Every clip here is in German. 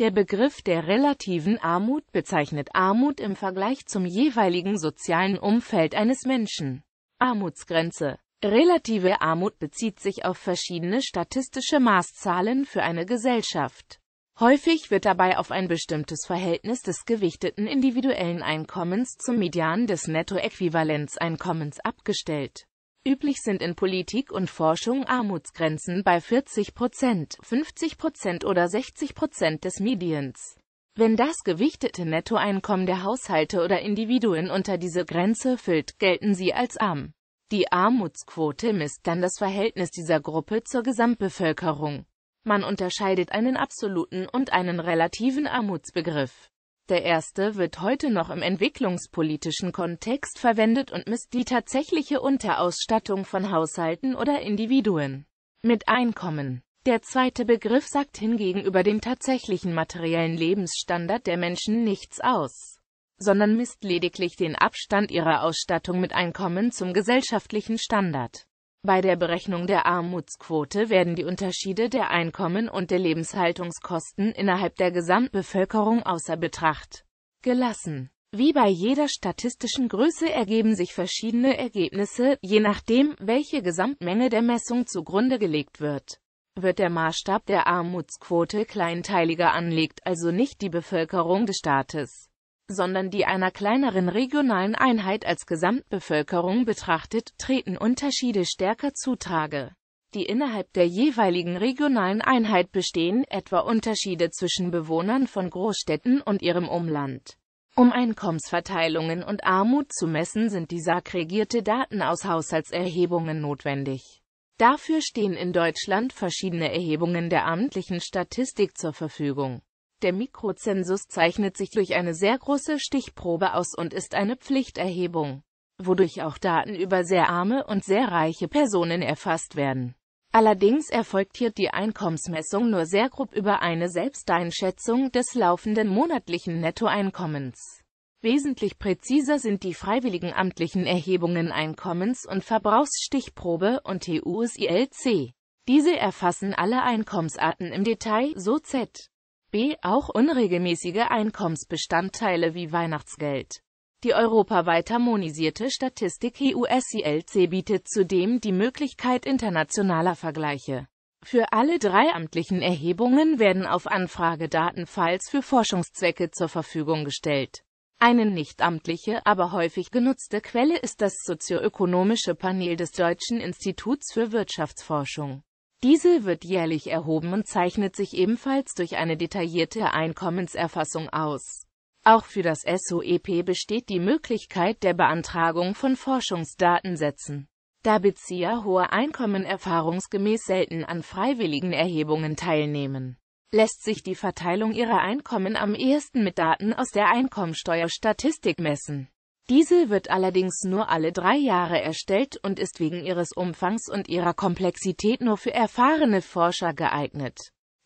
Der Begriff der relativen Armut bezeichnet Armut im Vergleich zum jeweiligen sozialen Umfeld eines Menschen. Armutsgrenze Relative Armut bezieht sich auf verschiedene statistische Maßzahlen für eine Gesellschaft. Häufig wird dabei auf ein bestimmtes Verhältnis des gewichteten individuellen Einkommens zum Median des Nettoäquivalenzeinkommens abgestellt. Üblich sind in Politik und Forschung Armutsgrenzen bei 40 Prozent, 50 Prozent oder 60 Prozent des Medians. Wenn das gewichtete Nettoeinkommen der Haushalte oder Individuen unter diese Grenze füllt, gelten sie als arm. Die Armutsquote misst dann das Verhältnis dieser Gruppe zur Gesamtbevölkerung. Man unterscheidet einen absoluten und einen relativen Armutsbegriff. Der erste wird heute noch im entwicklungspolitischen Kontext verwendet und misst die tatsächliche Unterausstattung von Haushalten oder Individuen mit Einkommen. Der zweite Begriff sagt hingegen über den tatsächlichen materiellen Lebensstandard der Menschen nichts aus, sondern misst lediglich den Abstand ihrer Ausstattung mit Einkommen zum gesellschaftlichen Standard. Bei der Berechnung der Armutsquote werden die Unterschiede der Einkommen und der Lebenshaltungskosten innerhalb der Gesamtbevölkerung außer Betracht gelassen. Wie bei jeder statistischen Größe ergeben sich verschiedene Ergebnisse, je nachdem, welche Gesamtmenge der Messung zugrunde gelegt wird. Wird der Maßstab der Armutsquote kleinteiliger anlegt, also nicht die Bevölkerung des Staates, sondern die einer kleineren regionalen Einheit als Gesamtbevölkerung betrachtet, treten Unterschiede stärker zutage, die innerhalb der jeweiligen regionalen Einheit bestehen, etwa Unterschiede zwischen Bewohnern von Großstädten und ihrem Umland. Um Einkommensverteilungen und Armut zu messen, sind die aggregierte Daten aus Haushaltserhebungen notwendig. Dafür stehen in Deutschland verschiedene Erhebungen der amtlichen Statistik zur Verfügung. Der Mikrozensus zeichnet sich durch eine sehr große Stichprobe aus und ist eine Pflichterhebung, wodurch auch Daten über sehr arme und sehr reiche Personen erfasst werden. Allerdings erfolgt hier die Einkommensmessung nur sehr grob über eine Selbsteinschätzung des laufenden monatlichen Nettoeinkommens. Wesentlich präziser sind die freiwilligen amtlichen Erhebungen Einkommens- und Verbrauchsstichprobe und TUSILC. Diese erfassen alle Einkommensarten im Detail, so Z b. Auch unregelmäßige Einkommensbestandteile wie Weihnachtsgeld. Die europaweit harmonisierte Statistik EUSILC bietet zudem die Möglichkeit internationaler Vergleiche. Für alle drei amtlichen Erhebungen werden auf Anfrage Datenfalls für Forschungszwecke zur Verfügung gestellt. Eine nichtamtliche, aber häufig genutzte Quelle ist das sozioökonomische Panel des Deutschen Instituts für Wirtschaftsforschung. Diese wird jährlich erhoben und zeichnet sich ebenfalls durch eine detaillierte Einkommenserfassung aus. Auch für das SOEP besteht die Möglichkeit der Beantragung von Forschungsdatensätzen. Da Bezieher hoher Einkommen erfahrungsgemäß selten an freiwilligen Erhebungen teilnehmen, lässt sich die Verteilung ihrer Einkommen am ehesten mit Daten aus der Einkommensteuerstatistik messen. Diese wird allerdings nur alle drei Jahre erstellt und ist wegen ihres Umfangs und ihrer Komplexität nur für erfahrene Forscher geeignet.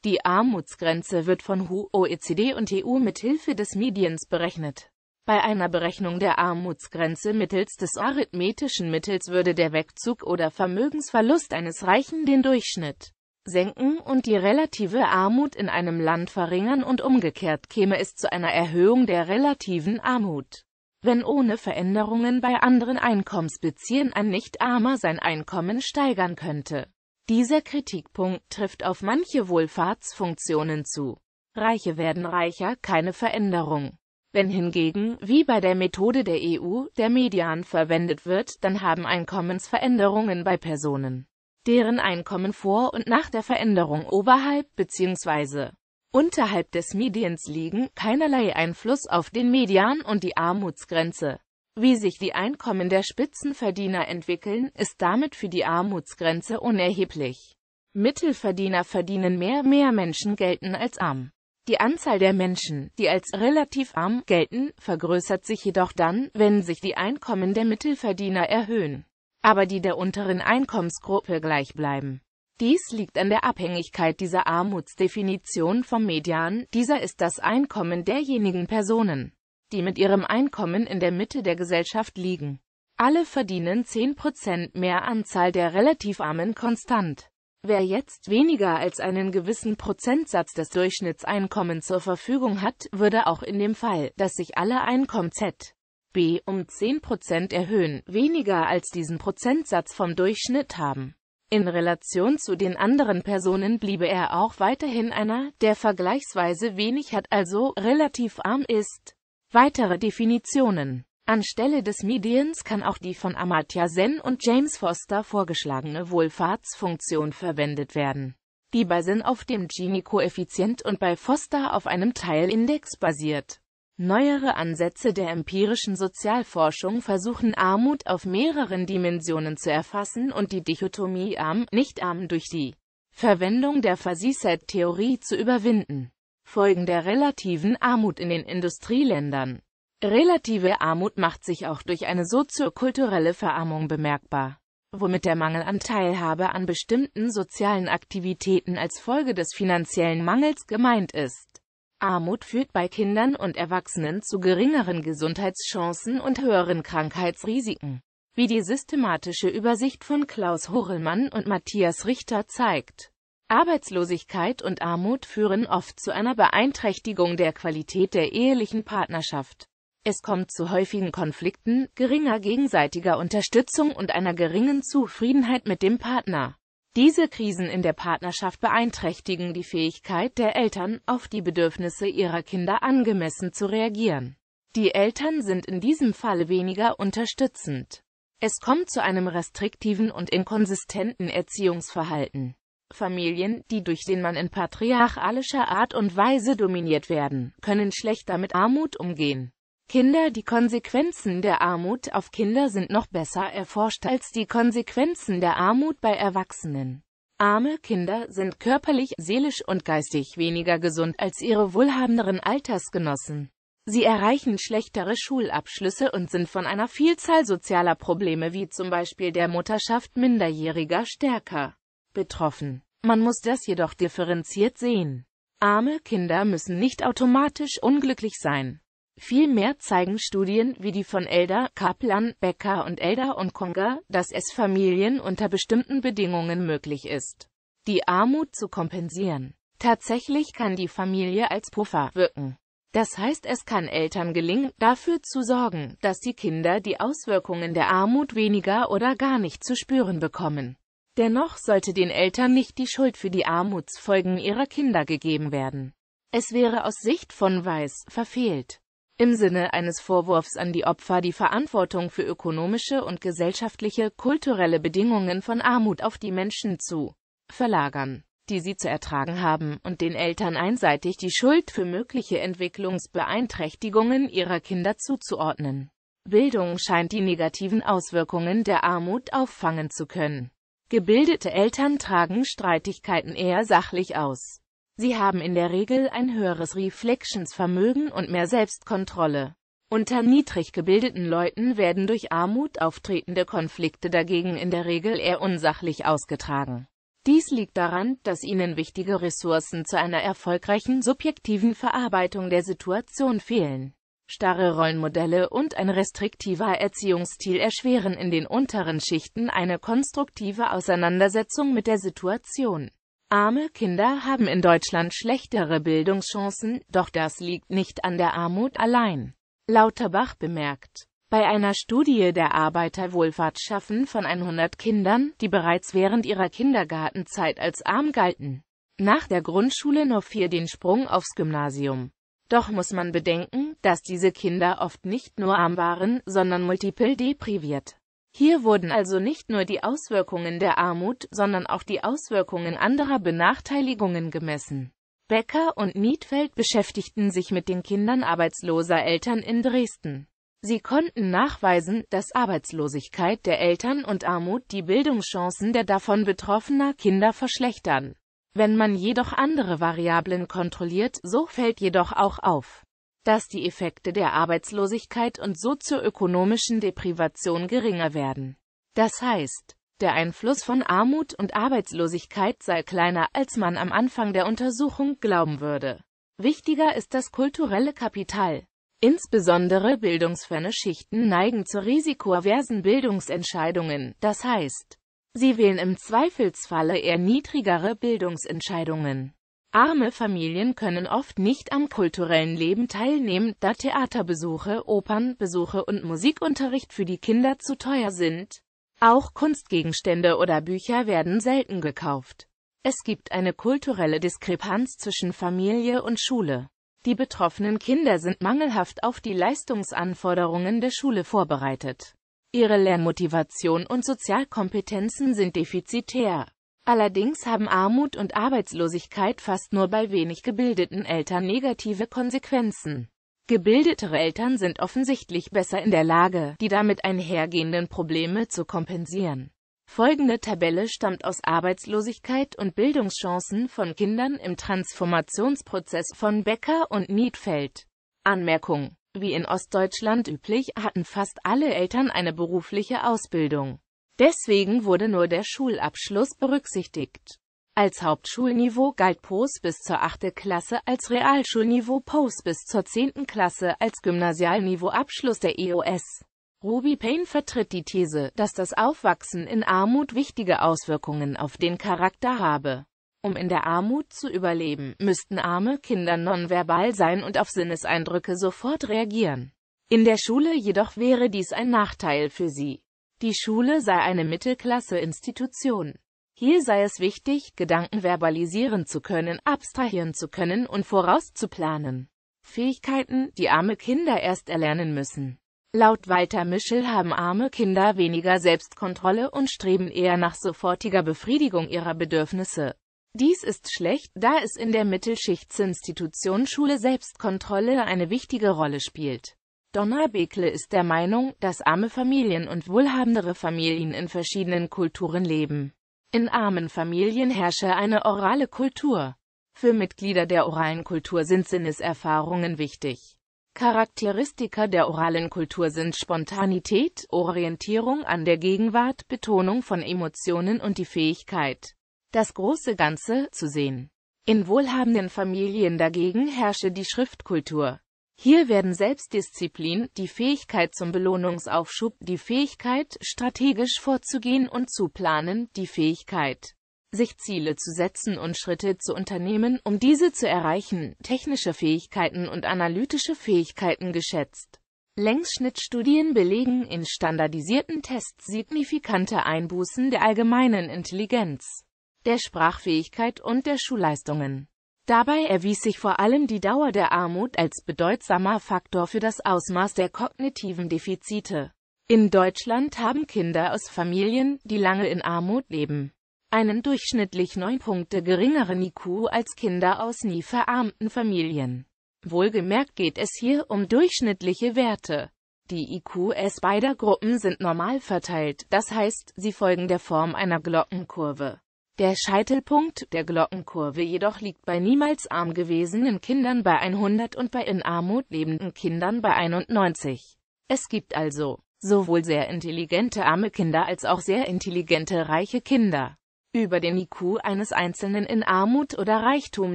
Die Armutsgrenze wird von WHO, OECD und EU mithilfe des Mediens berechnet. Bei einer Berechnung der Armutsgrenze mittels des arithmetischen Mittels würde der Wegzug oder Vermögensverlust eines Reichen den Durchschnitt senken und die relative Armut in einem Land verringern und umgekehrt käme es zu einer Erhöhung der relativen Armut wenn ohne Veränderungen bei anderen Einkommensbeziehen ein Nichtarmer sein Einkommen steigern könnte. Dieser Kritikpunkt trifft auf manche Wohlfahrtsfunktionen zu. Reiche werden reicher, keine Veränderung. Wenn hingegen, wie bei der Methode der EU, der Median verwendet wird, dann haben Einkommensveränderungen bei Personen, deren Einkommen vor und nach der Veränderung oberhalb bzw unterhalb des Medians liegen, keinerlei Einfluss auf den Median und die Armutsgrenze. Wie sich die Einkommen der Spitzenverdiener entwickeln, ist damit für die Armutsgrenze unerheblich. Mittelverdiener verdienen mehr, mehr Menschen gelten als arm. Die Anzahl der Menschen, die als relativ arm gelten, vergrößert sich jedoch dann, wenn sich die Einkommen der Mittelverdiener erhöhen, aber die der unteren Einkommensgruppe gleich bleiben. Dies liegt an der Abhängigkeit dieser Armutsdefinition vom Median, dieser ist das Einkommen derjenigen Personen, die mit ihrem Einkommen in der Mitte der Gesellschaft liegen. Alle verdienen 10% mehr Anzahl der relativ Armen konstant. Wer jetzt weniger als einen gewissen Prozentsatz des Durchschnittseinkommens zur Verfügung hat, würde auch in dem Fall, dass sich alle Einkommen Z B um 10% erhöhen, weniger als diesen Prozentsatz vom Durchschnitt haben. In Relation zu den anderen Personen bliebe er auch weiterhin einer, der vergleichsweise wenig hat, also relativ arm ist. Weitere Definitionen Anstelle des Medians kann auch die von Amartya Sen und James Foster vorgeschlagene Wohlfahrtsfunktion verwendet werden, die bei Sen auf dem Gini-Koeffizient und bei Foster auf einem Teilindex basiert Neuere Ansätze der empirischen Sozialforschung versuchen Armut auf mehreren Dimensionen zu erfassen und die Dichotomie arm, nicht arm durch die Verwendung der Fuzzy-Set-Theorie zu überwinden. Folgen der relativen Armut in den Industrieländern Relative Armut macht sich auch durch eine soziokulturelle Verarmung bemerkbar, womit der Mangel an Teilhabe an bestimmten sozialen Aktivitäten als Folge des finanziellen Mangels gemeint ist Armut führt bei Kindern und Erwachsenen zu geringeren Gesundheitschancen und höheren Krankheitsrisiken, wie die systematische Übersicht von Klaus Horelmann und Matthias Richter zeigt. Arbeitslosigkeit und Armut führen oft zu einer Beeinträchtigung der Qualität der ehelichen Partnerschaft. Es kommt zu häufigen Konflikten, geringer gegenseitiger Unterstützung und einer geringen Zufriedenheit mit dem Partner. Diese Krisen in der Partnerschaft beeinträchtigen die Fähigkeit der Eltern, auf die Bedürfnisse ihrer Kinder angemessen zu reagieren. Die Eltern sind in diesem Fall weniger unterstützend. Es kommt zu einem restriktiven und inkonsistenten Erziehungsverhalten. Familien, die durch den Mann in patriarchalischer Art und Weise dominiert werden, können schlechter mit Armut umgehen. Kinder Die Konsequenzen der Armut auf Kinder sind noch besser erforscht als die Konsequenzen der Armut bei Erwachsenen. Arme Kinder sind körperlich, seelisch und geistig weniger gesund als ihre wohlhabenderen Altersgenossen. Sie erreichen schlechtere Schulabschlüsse und sind von einer Vielzahl sozialer Probleme wie zum Beispiel der Mutterschaft Minderjähriger stärker betroffen. Man muss das jedoch differenziert sehen. Arme Kinder müssen nicht automatisch unglücklich sein. Vielmehr zeigen Studien wie die von Elder, Kaplan, Becker und Elder und Conger, dass es Familien unter bestimmten Bedingungen möglich ist, die Armut zu kompensieren. Tatsächlich kann die Familie als Puffer wirken. Das heißt, es kann Eltern gelingen, dafür zu sorgen, dass die Kinder die Auswirkungen der Armut weniger oder gar nicht zu spüren bekommen. Dennoch sollte den Eltern nicht die Schuld für die Armutsfolgen ihrer Kinder gegeben werden. Es wäre aus Sicht von Weiß verfehlt, im Sinne eines Vorwurfs an die Opfer die Verantwortung für ökonomische und gesellschaftliche, kulturelle Bedingungen von Armut auf die Menschen zu verlagern, die sie zu ertragen haben, und den Eltern einseitig die Schuld für mögliche Entwicklungsbeeinträchtigungen ihrer Kinder zuzuordnen. Bildung scheint die negativen Auswirkungen der Armut auffangen zu können. Gebildete Eltern tragen Streitigkeiten eher sachlich aus. Sie haben in der Regel ein höheres Reflexionsvermögen und mehr Selbstkontrolle. Unter niedrig gebildeten Leuten werden durch Armut auftretende Konflikte dagegen in der Regel eher unsachlich ausgetragen. Dies liegt daran, dass ihnen wichtige Ressourcen zu einer erfolgreichen subjektiven Verarbeitung der Situation fehlen. Starre Rollenmodelle und ein restriktiver Erziehungsstil erschweren in den unteren Schichten eine konstruktive Auseinandersetzung mit der Situation. Arme Kinder haben in Deutschland schlechtere Bildungschancen, doch das liegt nicht an der Armut allein. Lauterbach bemerkt. Bei einer Studie der Arbeiterwohlfahrt von 100 Kindern, die bereits während ihrer Kindergartenzeit als arm galten, nach der Grundschule nur vier den Sprung aufs Gymnasium. Doch muss man bedenken, dass diese Kinder oft nicht nur arm waren, sondern multiple depriviert. Hier wurden also nicht nur die Auswirkungen der Armut, sondern auch die Auswirkungen anderer Benachteiligungen gemessen. Becker und Niedfeld beschäftigten sich mit den Kindern arbeitsloser Eltern in Dresden. Sie konnten nachweisen, dass Arbeitslosigkeit der Eltern und Armut die Bildungschancen der davon betroffener Kinder verschlechtern. Wenn man jedoch andere Variablen kontrolliert, so fällt jedoch auch auf, dass die Effekte der Arbeitslosigkeit und sozioökonomischen Deprivation geringer werden. Das heißt, der Einfluss von Armut und Arbeitslosigkeit sei kleiner, als man am Anfang der Untersuchung glauben würde. Wichtiger ist das kulturelle Kapital. Insbesondere bildungsferne Schichten neigen zu risikoaversen Bildungsentscheidungen, das heißt, sie wählen im Zweifelsfalle eher niedrigere Bildungsentscheidungen. Arme Familien können oft nicht am kulturellen Leben teilnehmen, da Theaterbesuche, Opernbesuche und Musikunterricht für die Kinder zu teuer sind. Auch Kunstgegenstände oder Bücher werden selten gekauft. Es gibt eine kulturelle Diskrepanz zwischen Familie und Schule. Die betroffenen Kinder sind mangelhaft auf die Leistungsanforderungen der Schule vorbereitet. Ihre Lernmotivation und Sozialkompetenzen sind defizitär. Allerdings haben Armut und Arbeitslosigkeit fast nur bei wenig gebildeten Eltern negative Konsequenzen. Gebildetere Eltern sind offensichtlich besser in der Lage, die damit einhergehenden Probleme zu kompensieren. Folgende Tabelle stammt aus Arbeitslosigkeit und Bildungschancen von Kindern im Transformationsprozess von Becker und Niedfeld. Anmerkung. Wie in Ostdeutschland üblich hatten fast alle Eltern eine berufliche Ausbildung. Deswegen wurde nur der Schulabschluss berücksichtigt. Als Hauptschulniveau galt POS bis zur 8. Klasse, als Realschulniveau POS bis zur 10. Klasse, als Gymnasialniveau Abschluss der EOS. Ruby Payne vertritt die These, dass das Aufwachsen in Armut wichtige Auswirkungen auf den Charakter habe. Um in der Armut zu überleben, müssten arme Kinder nonverbal sein und auf Sinneseindrücke sofort reagieren. In der Schule jedoch wäre dies ein Nachteil für sie. Die Schule sei eine Mittelklasse-Institution. Hier sei es wichtig, Gedanken verbalisieren zu können, abstrahieren zu können und vorauszuplanen. Fähigkeiten, die arme Kinder erst erlernen müssen. Laut Walter Mischel haben arme Kinder weniger Selbstkontrolle und streben eher nach sofortiger Befriedigung ihrer Bedürfnisse. Dies ist schlecht, da es in der Mittelschichtsinstitution Schule Selbstkontrolle eine wichtige Rolle spielt. Donner-Bekele ist der Meinung, dass arme Familien und wohlhabendere Familien in verschiedenen Kulturen leben. In armen Familien herrsche eine orale Kultur. Für Mitglieder der oralen Kultur sind Sinneserfahrungen wichtig. Charakteristika der oralen Kultur sind Spontanität, Orientierung an der Gegenwart, Betonung von Emotionen und die Fähigkeit, das große Ganze zu sehen. In wohlhabenden Familien dagegen herrsche die Schriftkultur. Hier werden Selbstdisziplin, die Fähigkeit zum Belohnungsaufschub, die Fähigkeit, strategisch vorzugehen und zu planen, die Fähigkeit, sich Ziele zu setzen und Schritte zu unternehmen, um diese zu erreichen, technische Fähigkeiten und analytische Fähigkeiten geschätzt. Längsschnittstudien belegen in standardisierten Tests signifikante Einbußen der allgemeinen Intelligenz, der Sprachfähigkeit und der Schulleistungen. Dabei erwies sich vor allem die Dauer der Armut als bedeutsamer Faktor für das Ausmaß der kognitiven Defizite. In Deutschland haben Kinder aus Familien, die lange in Armut leben, einen durchschnittlich neun Punkte geringeren IQ als Kinder aus nie verarmten Familien. Wohlgemerkt geht es hier um durchschnittliche Werte. Die IQs beider Gruppen sind normal verteilt, das heißt, sie folgen der Form einer Glockenkurve. Der Scheitelpunkt der Glockenkurve jedoch liegt bei niemals arm gewesenen Kindern bei 100 und bei in Armut lebenden Kindern bei 91. Es gibt also sowohl sehr intelligente arme Kinder als auch sehr intelligente reiche Kinder. Über den IQ eines einzelnen in Armut oder Reichtum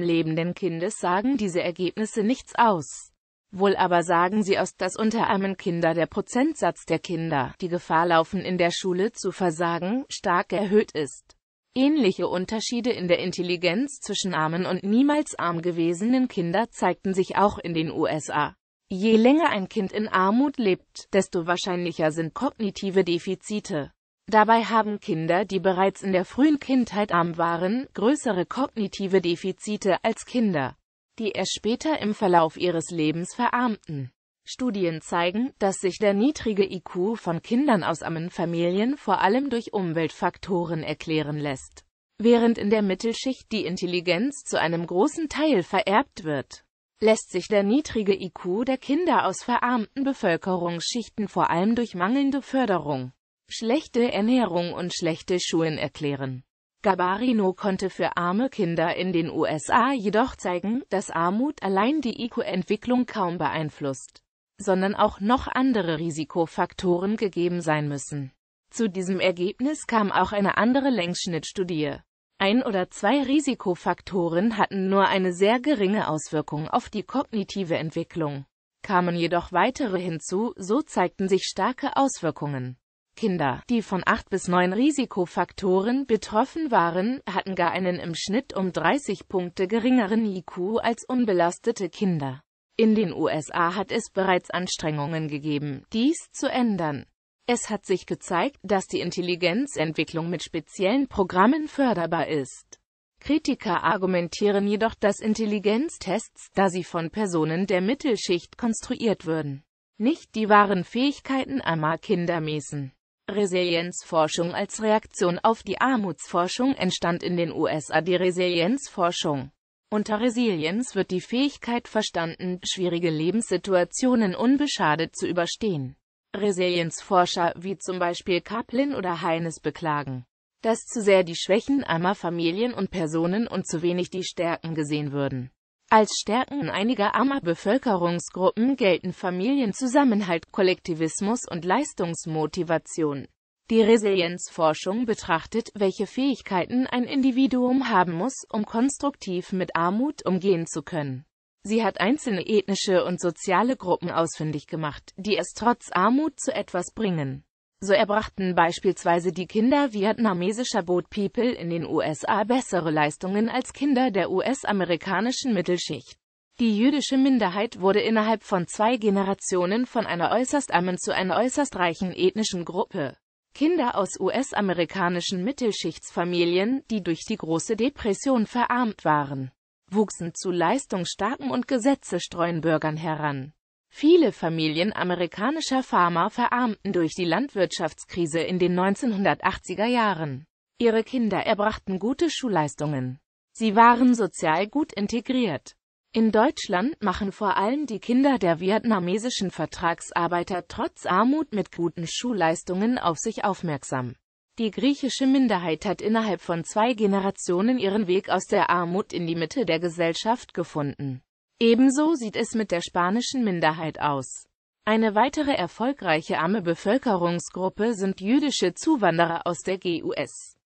lebenden Kindes sagen diese Ergebnisse nichts aus. Wohl aber sagen sie aus, dass unter armen Kinder der Prozentsatz der Kinder, die Gefahr laufen in der Schule zu versagen, stark erhöht ist. Ähnliche Unterschiede in der Intelligenz zwischen armen und niemals arm gewesenen Kindern zeigten sich auch in den USA. Je länger ein Kind in Armut lebt, desto wahrscheinlicher sind kognitive Defizite. Dabei haben Kinder, die bereits in der frühen Kindheit arm waren, größere kognitive Defizite als Kinder, die erst später im Verlauf ihres Lebens verarmten. Studien zeigen, dass sich der niedrige IQ von Kindern aus armen Familien vor allem durch Umweltfaktoren erklären lässt, während in der Mittelschicht die Intelligenz zu einem großen Teil vererbt wird. Lässt sich der niedrige IQ der Kinder aus verarmten Bevölkerungsschichten vor allem durch mangelnde Förderung, schlechte Ernährung und schlechte Schulen erklären. Gabarino konnte für arme Kinder in den USA jedoch zeigen, dass Armut allein die IQ-Entwicklung kaum beeinflusst sondern auch noch andere Risikofaktoren gegeben sein müssen. Zu diesem Ergebnis kam auch eine andere Längsschnittstudie. Ein oder zwei Risikofaktoren hatten nur eine sehr geringe Auswirkung auf die kognitive Entwicklung. Kamen jedoch weitere hinzu, so zeigten sich starke Auswirkungen. Kinder, die von acht bis neun Risikofaktoren betroffen waren, hatten gar einen im Schnitt um 30 Punkte geringeren IQ als unbelastete Kinder. In den USA hat es bereits Anstrengungen gegeben, dies zu ändern. Es hat sich gezeigt, dass die Intelligenzentwicklung mit speziellen Programmen förderbar ist. Kritiker argumentieren jedoch, dass Intelligenztests, da sie von Personen der Mittelschicht konstruiert würden, nicht die wahren Fähigkeiten armer Kinder messen. Resilienzforschung als Reaktion auf die Armutsforschung entstand in den USA die Resilienzforschung unter Resilienz wird die Fähigkeit verstanden, schwierige Lebenssituationen unbeschadet zu überstehen. Resilienzforscher wie zum Beispiel Kaplan oder Heines beklagen, dass zu sehr die Schwächen armer Familien und Personen und zu wenig die Stärken gesehen würden. Als Stärken einiger armer Bevölkerungsgruppen gelten Familienzusammenhalt, Kollektivismus und Leistungsmotivation. Die Resilienzforschung betrachtet, welche Fähigkeiten ein Individuum haben muss, um konstruktiv mit Armut umgehen zu können. Sie hat einzelne ethnische und soziale Gruppen ausfindig gemacht, die es trotz Armut zu etwas bringen. So erbrachten beispielsweise die Kinder vietnamesischer Boat People in den USA bessere Leistungen als Kinder der US-amerikanischen Mittelschicht. Die jüdische Minderheit wurde innerhalb von zwei Generationen von einer äußerst armen zu einer äußerst reichen ethnischen Gruppe. Kinder aus US-amerikanischen Mittelschichtsfamilien, die durch die Große Depression verarmt waren, wuchsen zu leistungsstarken und gesetzestreuen Bürgern heran. Viele Familien amerikanischer Farmer verarmten durch die Landwirtschaftskrise in den 1980er Jahren. Ihre Kinder erbrachten gute Schulleistungen. Sie waren sozial gut integriert. In Deutschland machen vor allem die Kinder der vietnamesischen Vertragsarbeiter trotz Armut mit guten Schulleistungen auf sich aufmerksam. Die griechische Minderheit hat innerhalb von zwei Generationen ihren Weg aus der Armut in die Mitte der Gesellschaft gefunden. Ebenso sieht es mit der spanischen Minderheit aus. Eine weitere erfolgreiche arme Bevölkerungsgruppe sind jüdische Zuwanderer aus der GUS.